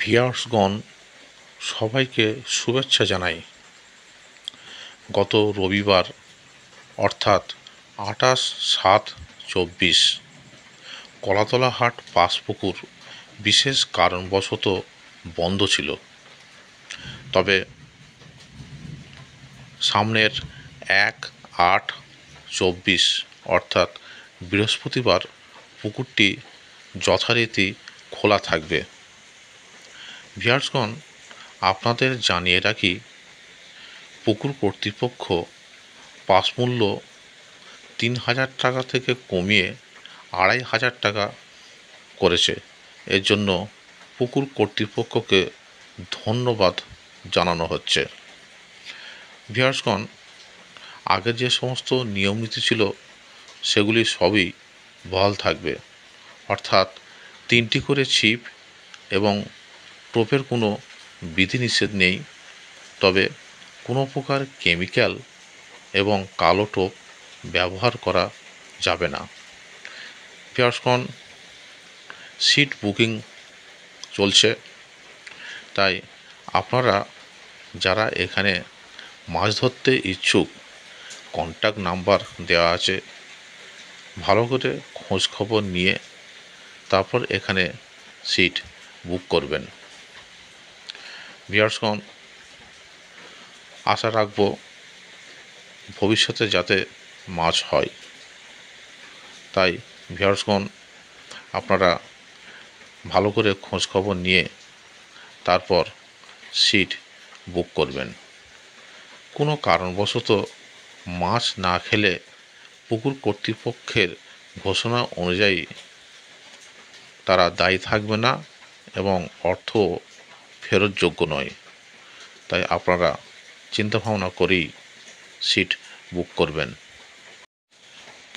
ভিয়ার্সগণ সবাইকে শুভেচ্ছা জানাই গত রবিবার অর্থাৎ আঠাশ সাত চব্বিশ কলাতলা হাট পাসপুকুর বিশেষ কারণবশত বন্ধ ছিল তবে সামনের এক আট চব্বিশ অর্থাৎ বৃহস্পতিবার পুকুরটি যথারীতি খোলা থাকবে ভিয়ার্সগণ আপনাদের জানিয়ে রাখি পুকুর কর্তৃপক্ষ পাস মূল্য তিন হাজার টাকা থেকে কমিয়ে আড়াই হাজার টাকা করেছে এর জন্য পুকুর কর্তৃপক্ষকে ধন্যবাদ জানানো হচ্ছে ভিয়ার্সগণ আগে যে সমস্ত নিয়ম নীতি ছিল সেগুলি সবই বহাল থাকবে অর্থাৎ তিনটি করে ছিপ এবং টোপের কোনো বিধিনিষেধ নেই তবে কোনো প্রকার কেমিক্যাল এবং কালো টোপ ব্যবহার করা যাবে না পিয়ার্সকন সিট বুকিং চলছে তাই আপনারা যারা এখানে মাছ ধরতে ইচ্ছুক কন্ট্যাক্ট নাম্বার দেওয়া আছে ভালো করে খোঁজ খবর নিয়ে তারপর এখানে সিট বুক করবেন ভিয়ার্সগণ আশা রাখব ভবিষ্যতে যাতে মাছ হয় তাই ভিয়ার্সগণ আপনারা ভালো করে খোঁজ খবর নিয়ে তারপর সিট বুক করবেন কোনো কারণবশত মাছ না খেলে পুকুর কর্তৃপক্ষের ঘোষণা অনুযায়ী তারা দায়ী থাকবে না এবং অর্থ ফেরতযোগ্য নয় তাই আপনারা চিন্তাভাবনা করেই সিট বুক করবেন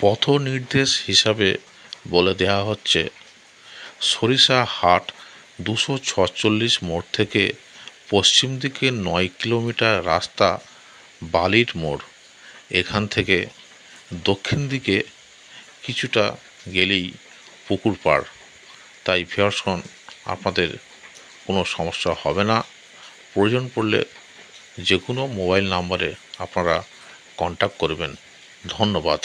পথ নির্দেশ হিসাবে বলে দেয়া হচ্ছে সরিষা হাট দুশো ছচল্লিশ মোড় থেকে পশ্চিম দিকে নয় কিলোমিটার রাস্তা বালির মোড় এখান থেকে দক্ষিণ দিকে কিছুটা গেলেই পুকুর পাড় তাই ফিয়ারসন আপনাদের কোনো সমস্যা হবে না প্রয়োজন পড়লে যে কোনো মোবাইল নাম্বারে আপনারা কন্ট্যাক্ট করবেন ধন্যবাদ